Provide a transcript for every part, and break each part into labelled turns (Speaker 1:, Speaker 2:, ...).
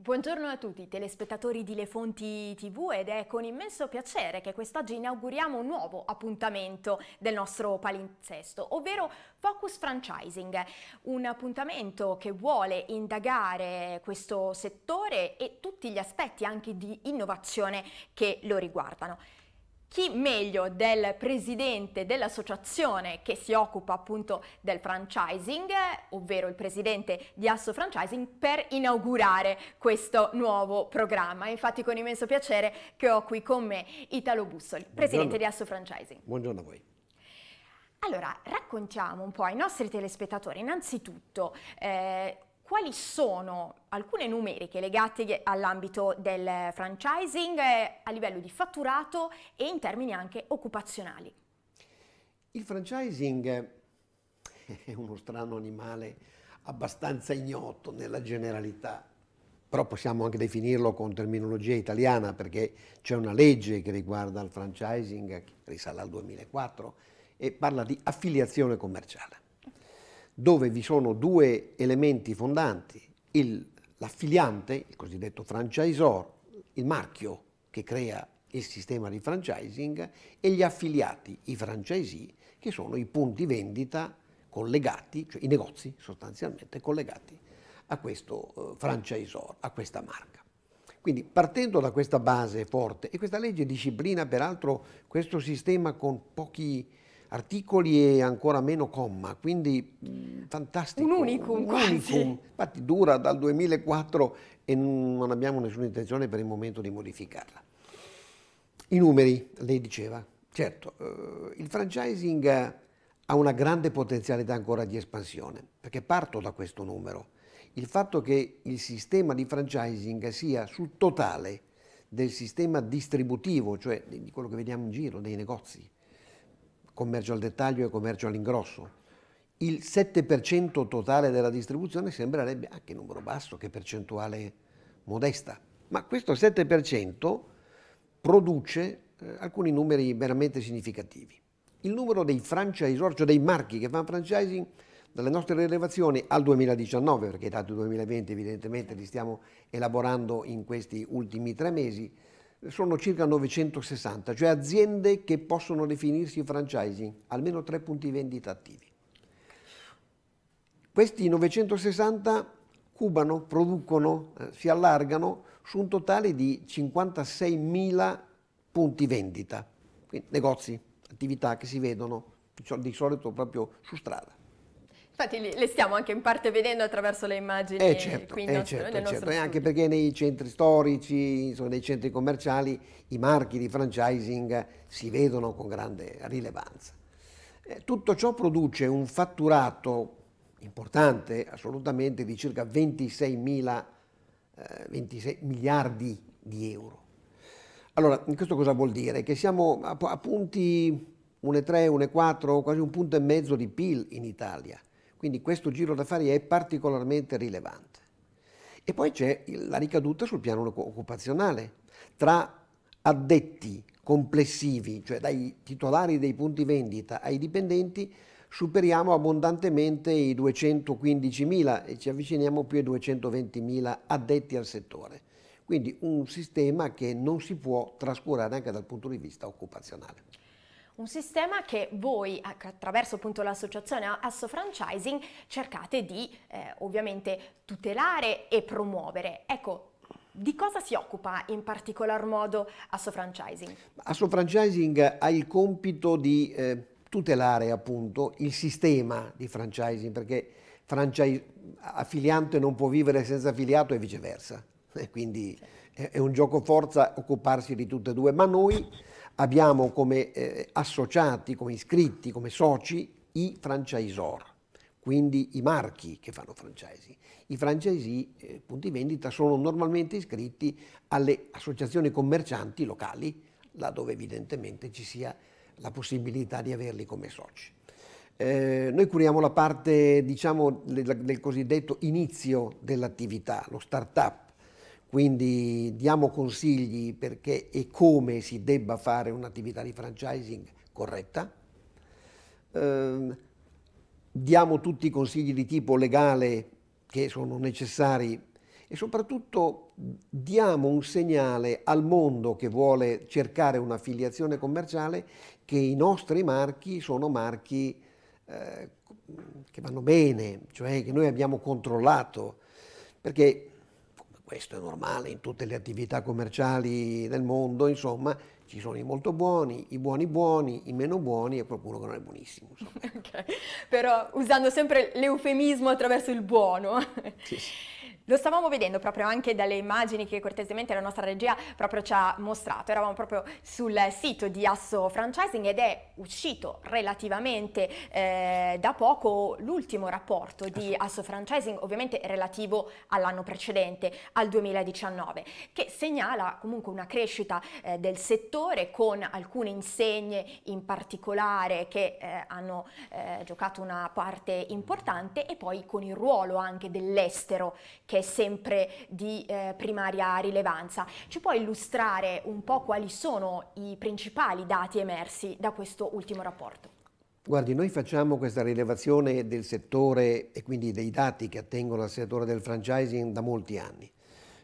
Speaker 1: Buongiorno a tutti telespettatori di Le Fonti TV ed è con immenso piacere che quest'oggi inauguriamo un nuovo appuntamento del nostro palinsesto, ovvero Focus Franchising, un appuntamento che vuole indagare questo settore e tutti gli aspetti anche di innovazione che lo riguardano chi meglio del presidente dell'associazione che si occupa appunto del franchising, ovvero il presidente di Asso Franchising, per inaugurare questo nuovo programma. Infatti con immenso piacere che ho qui con me Italo Bussoli, Buongiorno. presidente di Asso Franchising. Buongiorno a voi. Allora, raccontiamo un po' ai nostri telespettatori, innanzitutto, eh, quali sono alcune numeriche legate all'ambito del franchising eh, a livello di fatturato e in termini anche occupazionali?
Speaker 2: Il franchising è uno strano animale abbastanza ignoto nella generalità, però possiamo anche definirlo con terminologia italiana perché c'è una legge che riguarda il franchising che risale al 2004 e parla di affiliazione commerciale dove vi sono due elementi fondanti, il, l'affiliante, il cosiddetto franchisor, il marchio che crea il sistema di franchising e gli affiliati, i franchisee, che sono i punti vendita collegati, cioè i negozi sostanzialmente collegati a questo eh, franchisor, a questa marca. Quindi partendo da questa base forte, e questa legge disciplina peraltro questo sistema con pochi articoli e ancora meno comma, quindi mm, fantastico. Un unicum, un quasi. Infatti dura dal 2004 e non abbiamo nessuna intenzione per il momento di modificarla. I numeri, lei diceva, certo, eh, il franchising ha una grande potenzialità ancora di espansione, perché parto da questo numero. Il fatto che il sistema di franchising sia sul totale del sistema distributivo, cioè di quello che vediamo in giro, dei negozi, commercio al dettaglio e commercio all'ingrosso. Il 7% totale della distribuzione sembrerebbe anche ah, numero basso, che percentuale modesta, ma questo 7% produce eh, alcuni numeri veramente significativi. Il numero dei franchisor, cioè dei marchi che fanno franchising, dalle nostre rilevazioni al 2019, perché i dati 2020 evidentemente li stiamo elaborando in questi ultimi tre mesi, sono circa 960, cioè aziende che possono definirsi franchising, almeno tre punti vendita attivi. Questi 960 cubano, producono, eh, si allargano su un totale di 56.000 punti vendita, quindi negozi, attività che si vedono di solito proprio su strada.
Speaker 1: Infatti le stiamo anche in parte vedendo attraverso le immagini eh certo, qui eh nostro, certo, certo. E anche
Speaker 2: perché nei centri storici, insomma, nei centri commerciali, i marchi di franchising si vedono con grande rilevanza. Eh, tutto ciò produce un fatturato importante, assolutamente, di circa 26, mila, eh, 26 miliardi di euro. Allora, questo cosa vuol dire? Che siamo a, a punti 1,3, 1,4, quasi un punto e mezzo di PIL in Italia quindi questo giro d'affari è particolarmente rilevante. E poi c'è la ricaduta sul piano occupazionale. Tra addetti complessivi, cioè dai titolari dei punti vendita ai dipendenti, superiamo abbondantemente i 215.000 e ci avviciniamo più ai 220.000 addetti al settore. Quindi un sistema che non si può trascurare anche dal punto di vista occupazionale
Speaker 1: un sistema che voi attraverso appunto l'associazione Asso Franchising cercate di eh, ovviamente tutelare e promuovere. Ecco, di cosa si occupa in particolar modo Asso Franchising?
Speaker 2: Asso Franchising ha il compito di eh, tutelare appunto il sistema di franchising perché affiliante non può vivere senza affiliato e viceversa. quindi è un gioco forza occuparsi di tutte e due, ma noi abbiamo come eh, associati, come iscritti, come soci i franchisor, quindi i marchi che fanno franchising. I franchisee, eh, punti vendita, sono normalmente iscritti alle associazioni commercianti locali, laddove evidentemente ci sia la possibilità di averli come soci. Eh, noi curiamo la parte, diciamo, del cosiddetto inizio dell'attività, lo start-up, quindi diamo consigli perché e come si debba fare un'attività di franchising corretta. Eh, diamo tutti i consigli di tipo legale che sono necessari e soprattutto diamo un segnale al mondo che vuole cercare un'affiliazione commerciale che i nostri marchi sono marchi eh, che vanno bene, cioè che noi abbiamo controllato, perché questo è normale in tutte le attività commerciali del mondo, insomma, ci sono i molto buoni, i buoni buoni, i meno buoni e qualcuno che non è buonissimo.
Speaker 1: Okay. Però usando sempre l'eufemismo attraverso il buono. Sì, sì. Lo stavamo vedendo proprio anche dalle immagini che cortesemente la nostra regia proprio ci ha mostrato, eravamo proprio sul sito di Asso Franchising ed è uscito relativamente eh, da poco l'ultimo rapporto di ah, Asso Franchising, ovviamente relativo all'anno precedente, al 2019, che segnala comunque una crescita eh, del settore con alcune insegne in particolare che eh, hanno eh, giocato una parte importante e poi con il ruolo anche dell'estero che è sempre di eh, primaria rilevanza. Ci puoi illustrare un po' quali sono i principali dati emersi da questo ultimo rapporto?
Speaker 2: Guardi, noi facciamo questa rilevazione del settore e quindi dei dati che attengono al settore del franchising da molti anni.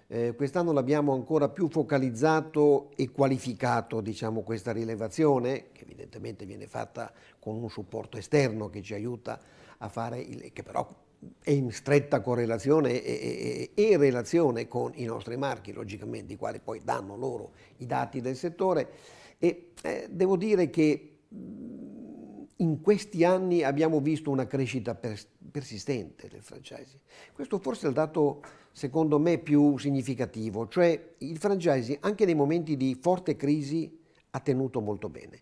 Speaker 2: Eh, Quest'anno l'abbiamo ancora più focalizzato e qualificato diciamo, questa rilevazione, che evidentemente viene fatta con un supporto esterno che ci aiuta a fare, il, che però è in stretta correlazione e, relazione con i nostri marchi, logicamente, i quali poi danno loro i dati del settore. E eh, devo dire che in questi anni abbiamo visto una crescita pers persistente del franchising. Questo forse è il dato, secondo me, più significativo, cioè il franchising anche nei momenti di forte crisi ha tenuto molto bene.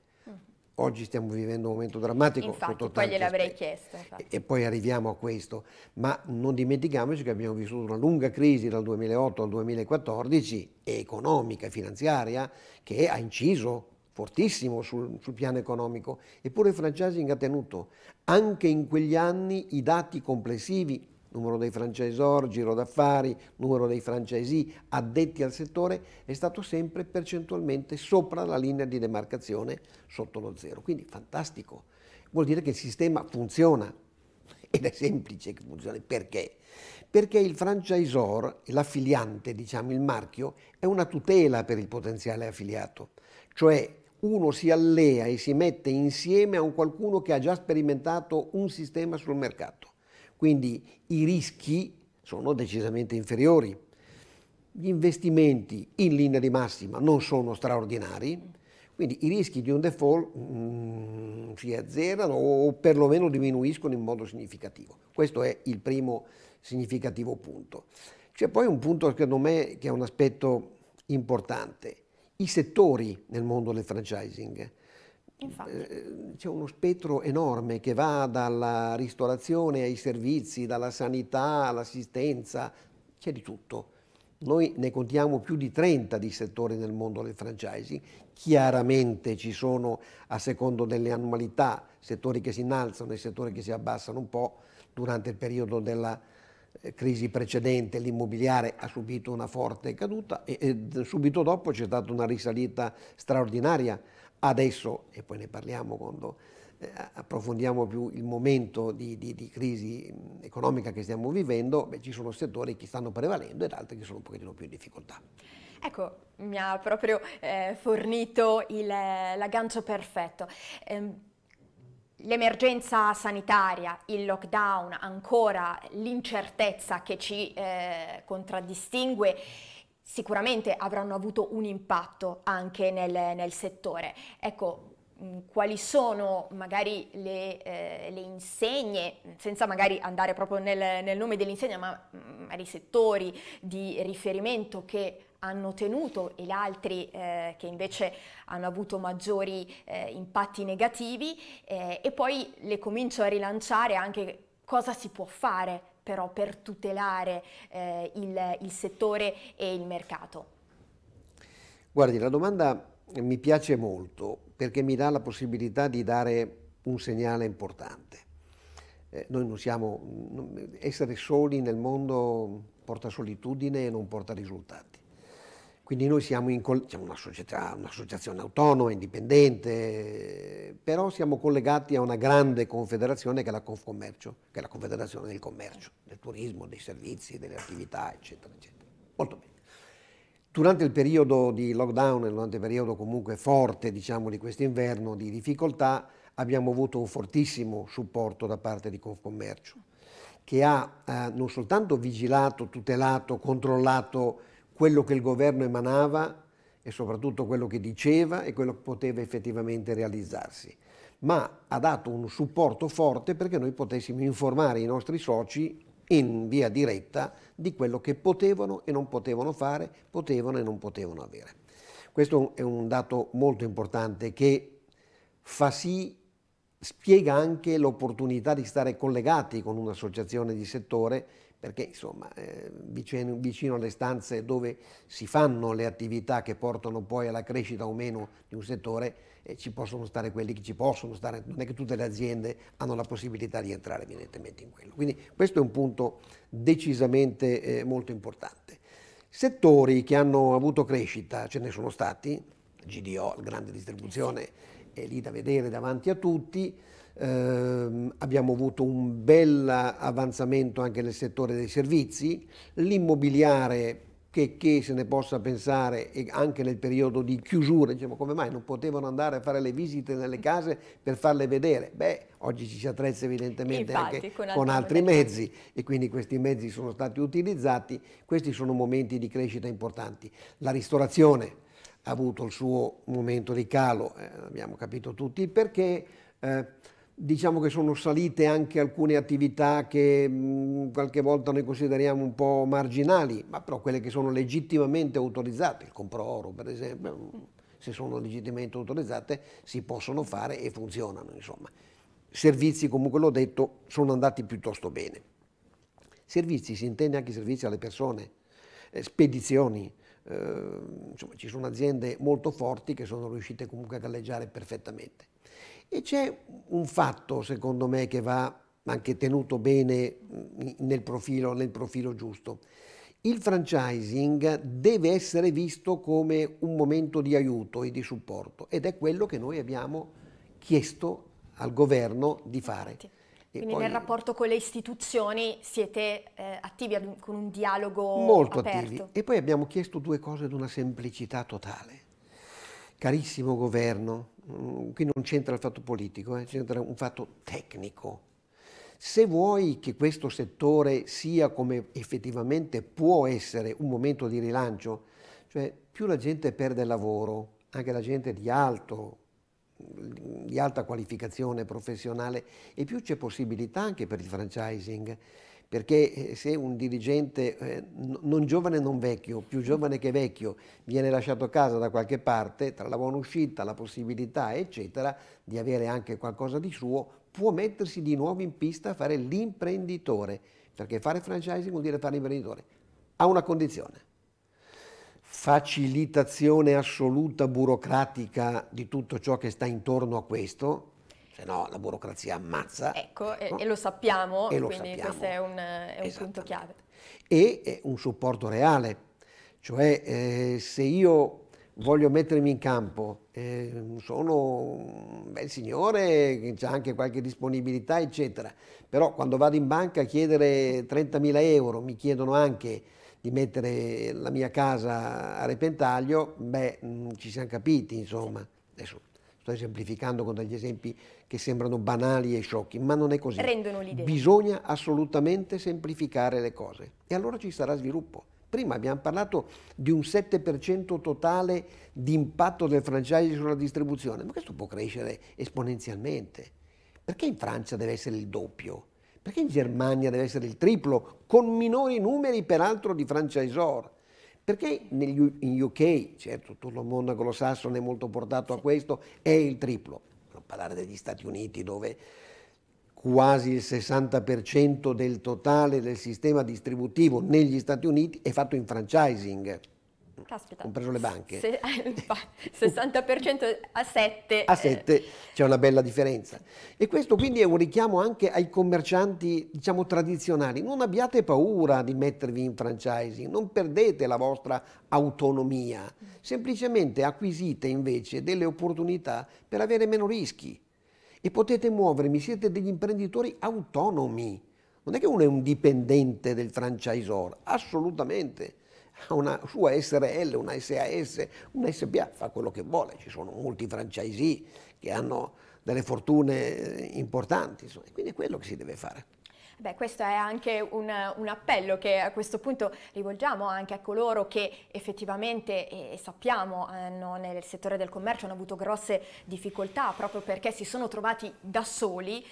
Speaker 2: Oggi stiamo vivendo un momento drammatico. Infatti, poi
Speaker 1: gliel'avrei chiesto. E, e,
Speaker 2: poi arriviamo a questo, ma non dimentichiamoci che abbiamo vissuto una lunga crisi dal 2008 al 2014, economica e finanziaria, che ha inciso fortissimo sul, sul piano economico, eppure il franchising ha tenuto anche in quegli anni i dati complessivi numero dei franchisor, giro d'affari, numero dei franchisee addetti al settore, è stato sempre percentualmente sopra la linea di demarcazione sotto lo zero. Quindi fantastico, vuol dire che il sistema funziona ed è semplice che funzioni. Perché? Perché il franchisor, l'affiliante, diciamo il marchio, è una tutela per il potenziale affiliato, cioè uno si allea e si mette insieme a un qualcuno che ha già sperimentato un sistema sul mercato quindi i rischi sono decisamente inferiori. Gli investimenti in linea di massima non sono straordinari, quindi i rischi di un default mh, mm, si azzerano o perlomeno diminuiscono in modo significativo. Questo è il primo significativo punto. C'è poi un punto secondo me che è un aspetto importante, i settori nel mondo del franchising Infatti. Eh, c'è uno spettro enorme che va dalla ristorazione ai servizi, dalla sanità all'assistenza, c'è di tutto. Noi ne contiamo più di 30 di settori nel mondo del franchising, chiaramente ci sono a secondo delle annualità settori che si innalzano e settori che si abbassano un po' durante il periodo della eh, crisi precedente l'immobiliare ha subito una forte caduta e, e subito dopo c'è stata una risalita straordinaria Adesso, e poi ne parliamo quando eh, approfondiamo più il momento di, di, di crisi economica che stiamo vivendo, beh, ci sono settori che stanno prevalendo ed altri che sono un pochino più in difficoltà.
Speaker 1: Ecco, mi ha proprio eh, fornito il, l'aggancio perfetto. Eh, L'emergenza sanitaria, il lockdown, ancora l'incertezza che ci eh, contraddistingue sicuramente avranno avuto un impatto anche nel, nel settore. Ecco, quali sono magari le, eh, le, insegne, senza magari andare proprio nel, nel nome dell'insegna, ma magari i settori di riferimento che hanno tenuto e gli altri eh, che invece hanno avuto maggiori eh, impatti negativi eh, e poi le comincio a rilanciare anche cosa si può fare però per tutelare eh, il, il settore e il mercato?
Speaker 2: Guardi, la domanda mi piace molto perché mi dà la possibilità di dare un segnale importante. Eh, noi non siamo, essere soli nel mondo porta solitudine e non porta risultati. Quindi noi siamo, in, siamo una società, un'associazione autonoma, indipendente, però siamo collegati a una grande confederazione che è la Confcommercio, che è la Confederazione del Commercio, del Turismo, dei servizi, delle attività, eccetera, eccetera. Molto bene. Durante il periodo di lockdown durante il periodo comunque forte, diciamo, di inverno, di difficoltà, abbiamo avuto un fortissimo supporto da parte di Confcommercio, che ha eh, non soltanto vigilato, tutelato, controllato quello che il governo emanava e soprattutto quello che diceva e quello che poteva effettivamente realizzarsi, ma ha dato un supporto forte perché noi potessimo informare i nostri soci in via diretta di quello che potevano e non potevano fare, potevano e non potevano avere. Questo è un dato molto importante che fa sì, spiega anche l'opportunità di stare collegati con un'associazione di settore perché insomma eh, vicino, vicino, alle stanze dove si fanno le attività che portano poi alla crescita o meno di un settore eh, ci possono stare quelli che ci possono stare, non è che tutte le aziende hanno la possibilità di entrare evidentemente in quello. Quindi questo è un punto decisamente eh, molto importante. Settori che hanno avuto crescita ce ne sono stati, GDO, grande distribuzione, è lì da vedere davanti a tutti, eh, abbiamo avuto un bel avanzamento anche nel settore dei servizi, l'immobiliare che, che, se ne possa pensare anche nel periodo di chiusura, diciamo come mai non potevano andare a fare le visite nelle case per farle vedere? Beh, oggi ci si attrezza evidentemente Infatti, anche con, con altri mezzi e quindi questi mezzi sono stati utilizzati, questi sono momenti di crescita importanti. La ristorazione ha avuto il suo momento di calo, eh, abbiamo capito tutti il perché, eh, Diciamo che sono salite anche alcune attività che mh, mm, qualche volta noi consideriamo un po' marginali, ma però quelle che sono legittimamente autorizzate, il compro oro per esempio, mm, se sono legittimamente autorizzate si possono fare e funzionano. Insomma. Servizi, comunque l'ho detto, sono andati piuttosto bene. Servizi si intende anche servizi alle persone, eh, spedizioni, Ehm, insomma, ci sono aziende molto forti che sono riuscite comunque a galleggiare perfettamente. E c'è un fatto, secondo me, che va anche tenuto bene mm, nel profilo, nel profilo giusto. Il franchising deve essere visto come un momento di aiuto e di supporto ed è quello che noi abbiamo chiesto al governo di fare. Quindi poi... nel
Speaker 1: rapporto con le istituzioni siete eh, attivi un, con un dialogo Molto aperto. attivi. E
Speaker 2: poi abbiamo chiesto due cose di una semplicità totale. Carissimo governo, mm, qui non c'entra il fatto politico, eh, c'entra un fatto tecnico. Se vuoi che questo settore sia come effettivamente può essere un momento di rilancio, cioè più la gente perde lavoro, anche la gente di alto di alta qualificazione professionale e più c'è possibilità anche per il franchising perché eh, se un dirigente eh, non giovane non vecchio, più giovane che vecchio, viene lasciato a casa da qualche parte, tra la buona uscita, la possibilità, eccetera, di avere anche qualcosa di suo, può mettersi di nuovo in pista a fare l'imprenditore, perché fare franchising vuol dire fare imprenditore, a una condizione, facilitazione assoluta burocratica di tutto ciò che sta intorno a questo, se no la burocrazia ammazza. Ecco,
Speaker 1: e, e lo sappiamo, e lo quindi sappiamo. questo è un, è un punto chiave.
Speaker 2: E un supporto reale, cioè eh, se io voglio mettermi in campo, eh, sono un bel signore, c'è anche qualche disponibilità, eccetera, però quando vado in banca a chiedere 30.000 euro mi chiedono anche di mettere la mia casa a repentaglio, beh, mm, ci siamo capiti, insomma. Adesso sto esemplificando con degli esempi che sembrano banali e sciocchi, ma non è così.
Speaker 1: Rendono l'idea.
Speaker 2: Bisogna assolutamente semplificare le cose e allora ci sarà sviluppo. Prima abbiamo parlato di un 7% totale di impatto del franchise sulla distribuzione, ma questo può crescere esponenzialmente. Perché in Francia deve essere il doppio? Perché in Germania deve essere il triplo, con minori numeri peraltro di franchisor? Perché negli, in UK, certo tutto il mondo anglosassone è molto portato a questo, è il triplo. Non parlare degli Stati Uniti dove quasi il 60% del totale del sistema distributivo negli Stati Uniti è fatto in franchising. Caspita. compreso le banche. Se,
Speaker 1: 60% eh, a 7. A 7
Speaker 2: eh. c'è una bella differenza. E questo quindi è un richiamo anche ai commercianti, diciamo, tradizionali. Non abbiate paura di mettervi in franchising, non perdete la vostra autonomia, semplicemente acquisite invece delle opportunità per avere meno rischi e potete muovervi, siete degli imprenditori autonomi. Non è che uno è un dipendente del franchisor, assolutamente una sua SRL, una SAS, una SBA, fa quello che vuole, ci sono molti franchisee che hanno delle fortune eh, importanti, insomma, quindi è quello che si deve fare.
Speaker 1: Beh, questo è anche un, un, appello che a questo punto rivolgiamo anche a coloro che effettivamente, e sappiamo, hanno, nel settore del commercio hanno avuto grosse difficoltà proprio perché si sono trovati da soli,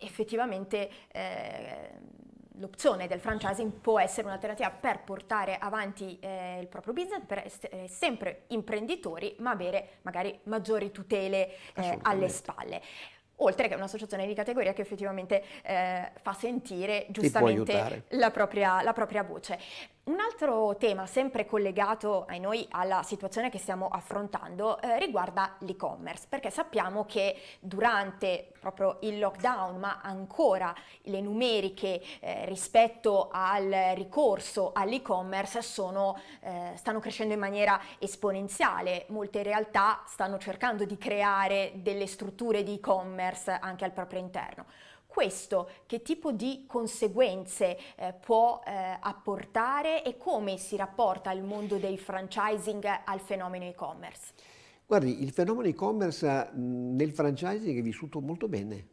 Speaker 1: effettivamente... Eh, l'opzione del franchising può essere un'alternativa per portare avanti eh, il proprio business, per essere eh, sempre imprenditori, ma avere magari maggiori tutele eh, alle spalle. Oltre che un'associazione di categoria che effettivamente eh, fa sentire giustamente la propria, la propria voce. Un altro tema sempre collegato ai noi alla situazione che stiamo affrontando eh, riguarda l'e-commerce, perché sappiamo che durante proprio il lockdown, ma ancora le numeriche eh, rispetto al ricorso all'e-commerce eh, stanno crescendo in maniera esponenziale. Molte realtà stanno cercando di creare delle strutture di e-commerce anche al proprio interno questo che tipo di conseguenze eh, può eh, apportare e come si rapporta il mondo del franchising al fenomeno e-commerce?
Speaker 2: Guardi, il fenomeno e-commerce nel franchising è vissuto molto bene,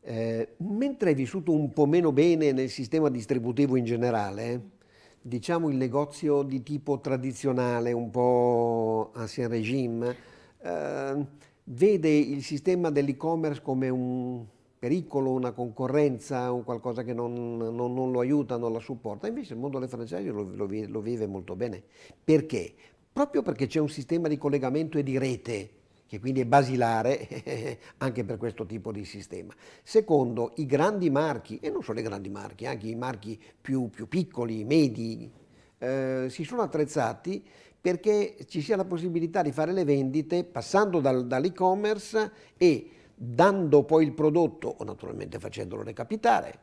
Speaker 2: eh, mentre è vissuto un po' meno bene nel sistema distributivo in generale, diciamo il negozio di tipo tradizionale, un po' ancien regime, eh, vede il sistema dell'e-commerce come un, pericolo, una concorrenza, un qualcosa che non, non, non, lo aiuta, non la supporta. Invece il mondo delle francesi lo, lo, lo vive molto bene. Perché? Proprio perché c'è un sistema di collegamento e di rete che quindi è basilare anche per questo tipo di sistema. Secondo, i grandi marchi, e non solo i grandi marchi, anche i marchi più, più piccoli, medi, eh, si sono attrezzati perché ci sia la possibilità di fare le vendite passando dal, dall'e-commerce e dando poi il prodotto o naturalmente facendolo recapitare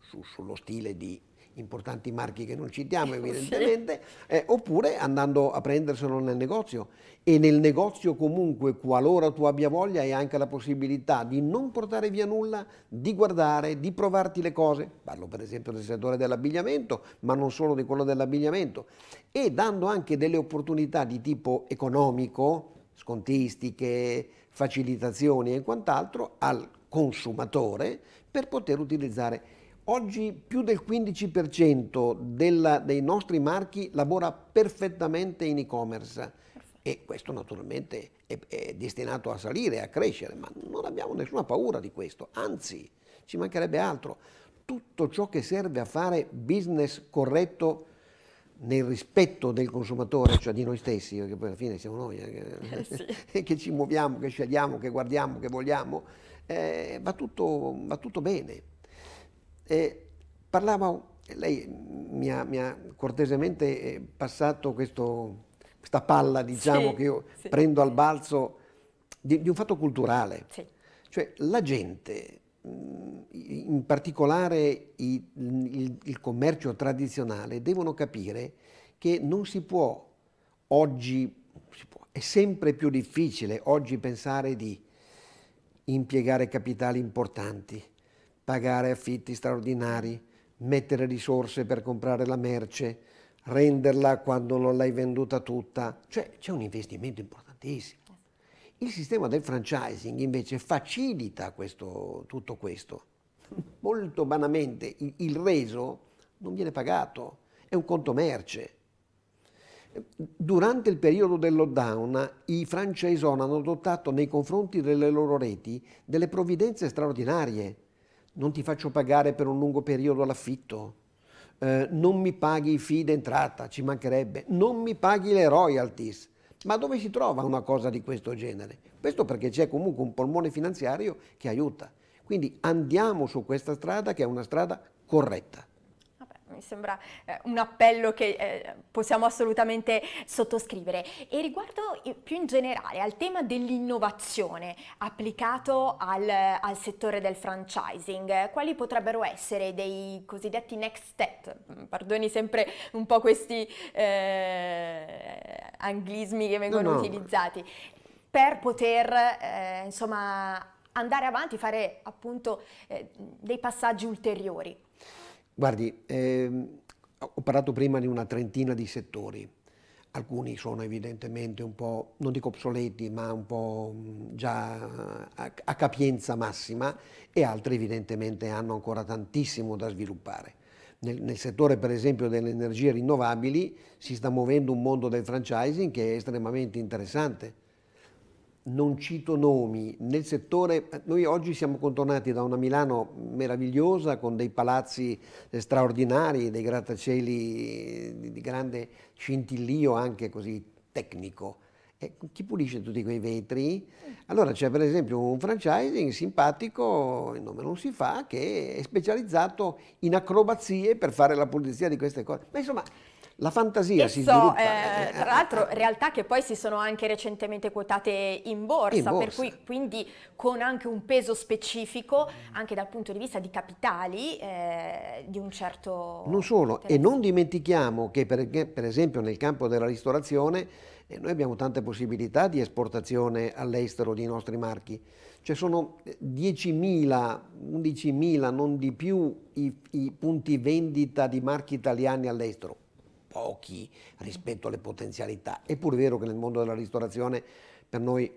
Speaker 2: su, sullo stile di importanti marchi che non citiamo evidentemente, eh, oppure andando a prenderselo nel negozio e nel negozio comunque qualora tu abbia voglia hai anche la possibilità di non portare via nulla, di guardare, di provarti le cose, parlo per esempio del settore dell'abbigliamento, ma non solo di quello dell'abbigliamento, e dando anche delle opportunità di tipo economico, scontistiche, facilitazioni e quant'altro al consumatore per poter utilizzare. Oggi più del 15% della, dei nostri marchi lavora perfettamente in e-commerce e questo naturalmente è, è, destinato a salire, a crescere, ma non abbiamo nessuna paura di questo, anzi ci mancherebbe altro. Tutto ciò che serve a fare business corretto nel rispetto del consumatore, cioè di noi stessi, perché poi alla fine siamo noi eh, eh, sì. che, ci muoviamo, che scegliamo, che guardiamo, che vogliamo, eh, va, tutto, va, tutto, bene. parlavo, lei mi ha, mi ha cortesemente eh, passato questo, questa palla, diciamo, sì, che io sì. prendo al balzo di, di un fatto culturale. Cioè la gente in particolare il, il, il commercio tradizionale, devono capire che non si può oggi, si può, è sempre più difficile oggi pensare di impiegare capitali importanti, pagare affitti straordinari, mettere risorse per comprare la merce, renderla quando non l'hai venduta tutta. Cioè c'è un investimento importantissimo. Il sistema del franchising invece facilita questo, tutto questo. Molto banalmente il reso non viene pagato, è un conto merce. Durante il periodo del lockdown i franchisoni hanno adottato nei confronti delle loro reti delle provvidenze straordinarie. Non ti faccio pagare per un lungo periodo l'affitto, eh, non mi paghi i fee d'entrata, ci mancherebbe, non mi paghi le royalties, ma dove si trova una cosa di questo genere? Questo perché c'è comunque un polmone finanziario che aiuta. Quindi andiamo su questa strada che è una strada corretta
Speaker 1: mi sembra eh, un appello che eh, possiamo assolutamente sottoscrivere. E riguardo più in generale al tema dell'innovazione applicato al, al, settore del franchising, quali potrebbero essere dei cosiddetti next step? Mm, Pardoni sempre un po' questi eh, anglismi che vengono no, no. utilizzati, per poter eh, insomma andare avanti, fare appunto eh, dei passaggi ulteriori.
Speaker 2: Guardi, ehm, ho parlato prima di una trentina di settori, alcuni sono evidentemente un po', non dico obsoleti, ma un po' già a, a capienza massima e altri evidentemente hanno ancora tantissimo da sviluppare. Nel, nel, settore per esempio delle energie rinnovabili si sta muovendo un mondo del franchising che è estremamente interessante non cito nomi, nel settore, noi oggi siamo contornati da una Milano meravigliosa con dei palazzi straordinari, dei grattacieli di grande scintillio anche così tecnico. E chi pulisce tutti quei vetri? Allora c'è per esempio un franchising simpatico, il nome non si fa, che è specializzato in acrobazie per fare la pulizia di queste cose. Ma insomma, la fantasia e si so, sviluppa. Eh, eh, eh tra eh,
Speaker 1: l'altro realtà che poi si sono anche recentemente quotate in borsa, in borsa, per cui quindi con anche un peso specifico anche dal punto di vista di capitali eh, di un certo...
Speaker 2: Non solo, e non dimentichiamo che per, per, esempio nel campo della ristorazione noi abbiamo tante possibilità di esportazione all'estero dei nostri marchi. Cioè sono 10.000, 11.000, non di più, i, i punti vendita di marchi italiani all'estero pochi rispetto alle potenzialità. È pur vero che nel mondo della ristorazione per noi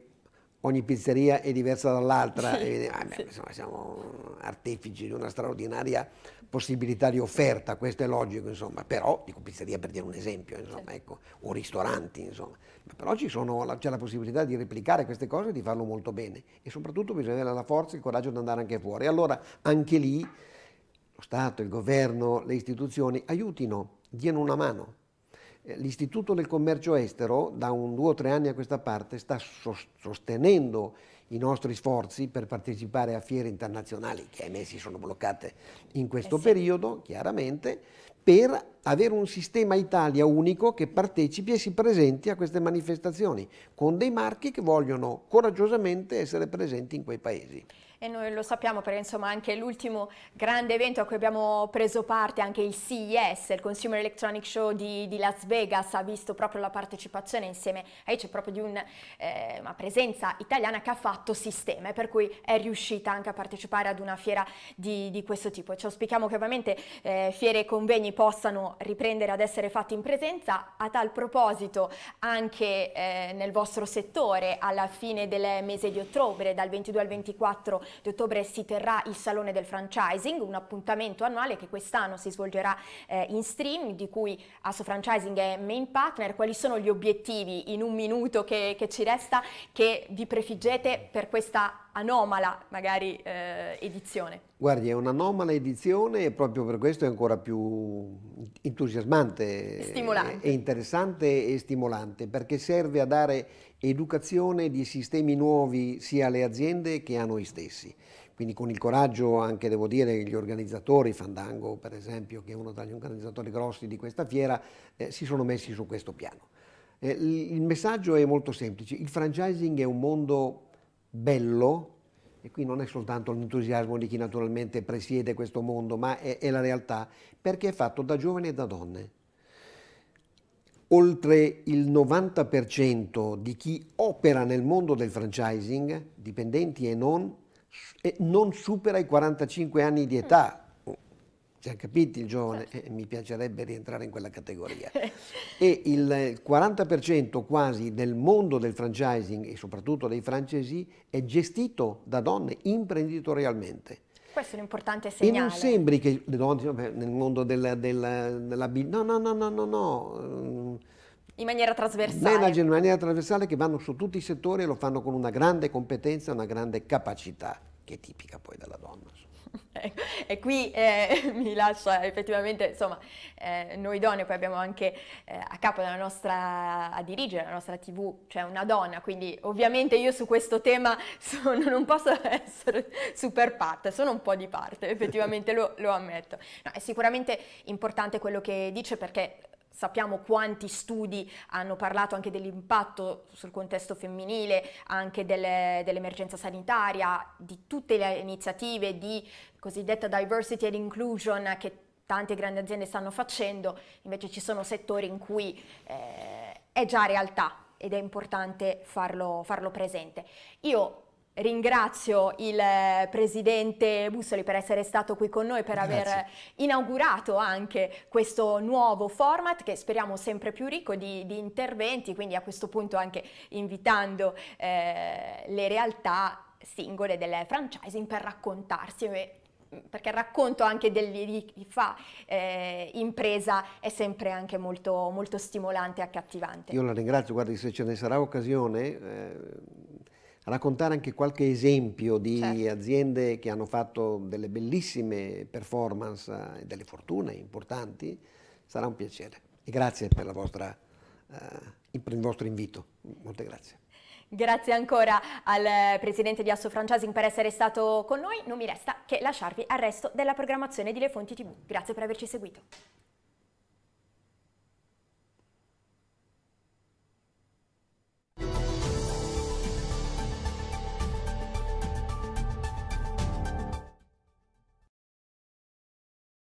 Speaker 2: ogni pizzeria è diversa dall'altra, sì, ah, sì. siamo artefici di una straordinaria possibilità di offerta, questo è logico, insomma, però, dico pizzeria per dire un esempio, insomma, sì. Certo. ecco, o ristoranti, insomma, però c'è la possibilità di replicare queste cose e di farlo molto bene e soprattutto bisogna avere la forza e il coraggio di andare anche fuori. Allora, anche lì lo Stato, il governo, le istituzioni aiutino diano una mano. Eh, L'Istituto del Commercio Estero, da un due o tre anni a questa parte, sta sostenendo i nostri sforzi per partecipare a fiere internazionali, che ahimè si sono bloccate in questo eh sì. periodo, chiaramente, per avere un sistema Italia unico che partecipi e si presenti a queste manifestazioni, con dei marchi che vogliono coraggiosamente essere presenti in quei paesi. E
Speaker 1: noi lo sappiamo perché insomma anche l'ultimo grande evento a cui abbiamo preso parte, anche il CES, il Consumer Electronic Show di, di Las Vegas, ha visto proprio la partecipazione insieme a eh, c'è proprio di un, eh, una presenza italiana che ha fatto sistema e per cui è riuscita anche a partecipare ad una fiera di, di questo tipo. Ci auspichiamo che ovviamente eh, fiere e convegni possano riprendere ad essere fatti in presenza. A tal proposito anche eh, nel vostro settore alla fine del mese di ottobre, dal 22 al 24 di ottobre si terrà il Salone del Franchising, un appuntamento annuale che quest'anno si svolgerà eh, in stream, di cui Asso Franchising è main partner. Quali sono gli obiettivi in un minuto che, che ci resta che vi prefiggete per questa anomala magari eh, edizione.
Speaker 2: Guardi, è un'anomala edizione e proprio per questo è ancora più entusiasmante stimolante. È eh, interessante e stimolante perché serve a dare educazione di sistemi nuovi sia alle aziende che a noi stessi. Quindi con il coraggio anche, devo dire, gli organizzatori, Fandango per esempio, che è uno degli organizzatori grossi di questa fiera, eh, si sono messi su questo piano. Eh, il messaggio è molto semplice, il franchising è un mondo bello, e qui non è soltanto l'entusiasmo di chi naturalmente presiede questo mondo, ma è, è la realtà, perché è fatto da giovani e da donne. Oltre il 90% di chi opera nel mondo del franchising, dipendenti e non, non supera i 45 anni di età ha cioè, capito il giovane, certo. eh, mi piacerebbe rientrare in quella categoria. e il 40% eh, quasi del mondo del franchising e soprattutto dei francesi è gestito da donne imprenditorialmente.
Speaker 1: Questo è un importante segnale. E non
Speaker 2: sembri che le donne nel mondo della, della, della no, no, no, no, no, no.
Speaker 1: In maniera trasversale.
Speaker 2: Manager in maniera trasversale che vanno su tutti i settori e lo fanno con una grande competenza, una grande capacità, che è tipica poi della donna.
Speaker 1: e qui eh, mi lascia effettivamente, insomma, eh, noi donne poi abbiamo anche eh, a capo della nostra, a dirigere la nostra tv, cioè una donna, quindi ovviamente io su questo tema sono, non posso essere super parte, sono un po' di parte, effettivamente lo, lo ammetto. No, è sicuramente importante quello che dice perché Sappiamo quanti studi hanno parlato anche dell'impatto sul contesto femminile, anche delle, dell'emergenza sanitaria, di tutte le iniziative di cosiddetta diversity and inclusion che tante grandi aziende stanno facendo, invece ci sono settori in cui eh, è già realtà ed è importante farlo, farlo presente. Io Ringrazio il eh, presidente Bussoli per essere stato qui con noi, per Grazie. aver inaugurato anche questo nuovo format che speriamo sempre più ricco di, di interventi, quindi a questo punto anche invitando eh, le realtà singole del franchising per raccontarsi eh, perché il racconto anche di chi fa eh, impresa è sempre anche molto, molto stimolante e accattivante. Io la
Speaker 2: ringrazio, guardi se ce ne sarà occasione, eh, raccontare anche qualche esempio di certo. aziende che hanno fatto delle bellissime performance eh, e delle fortune importanti, sarà un piacere. E grazie per, vostra, eh, per il vostro invito. Molte grazie.
Speaker 1: Grazie ancora al presidente di Asso Franchising per essere stato con noi. Non mi resta che lasciarvi al resto della programmazione di Le Fonti TV. Grazie per averci seguito.